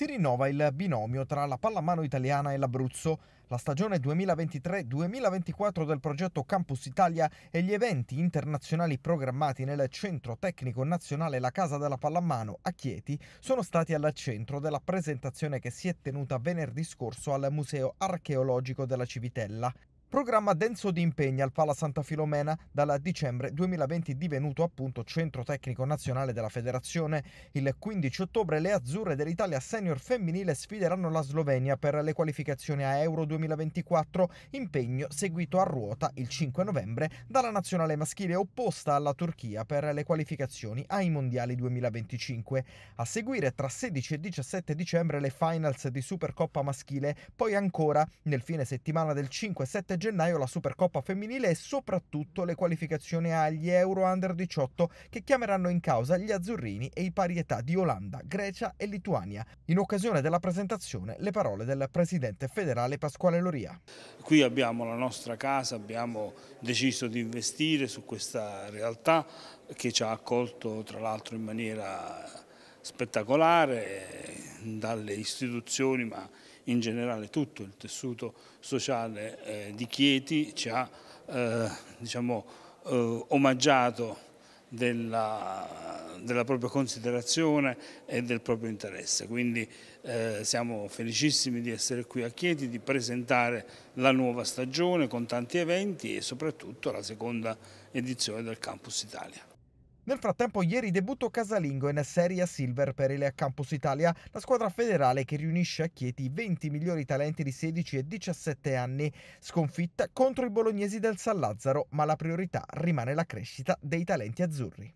si rinnova il binomio tra la pallamano italiana e l'Abruzzo. La stagione 2023-2024 del progetto Campus Italia e gli eventi internazionali programmati nel Centro Tecnico Nazionale La Casa della Pallamano a Chieti sono stati al centro della presentazione che si è tenuta venerdì scorso al Museo Archeologico della Civitella. Programma denso di impegni al Pala Santa Filomena dal dicembre 2020 divenuto appunto centro tecnico nazionale della federazione. Il 15 ottobre le azzurre dell'Italia senior femminile sfideranno la Slovenia per le qualificazioni a Euro 2024, impegno seguito a ruota il 5 novembre dalla nazionale maschile opposta alla Turchia per le qualificazioni ai Mondiali 2025. A seguire tra 16 e 17 dicembre le finals di Supercoppa maschile, poi ancora nel fine settimana del 5 e 7 gennaio la Supercoppa femminile e soprattutto le qualificazioni agli Euro Under 18 che chiameranno in causa gli azzurrini e i parietà di Olanda, Grecia e Lituania. In occasione della presentazione le parole del presidente federale Pasquale Loria. Qui abbiamo la nostra casa, abbiamo deciso di investire su questa realtà che ci ha accolto tra l'altro in maniera spettacolare dalle istituzioni ma in generale tutto il tessuto sociale eh, di Chieti ci ha eh, diciamo, eh, omaggiato della, della, propria considerazione e del proprio interesse. Quindi eh, siamo felicissimi di essere qui a Chieti, di presentare la nuova stagione con tanti eventi e soprattutto la seconda edizione del Campus Italia. Nel frattempo ieri debutto casalingo in Serie A Silver per il Campus Italia, la squadra federale che riunisce a Chieti i 20 migliori talenti di 16 e 17 anni, sconfitta contro i bolognesi del San Lazzaro, ma la priorità rimane la crescita dei talenti azzurri.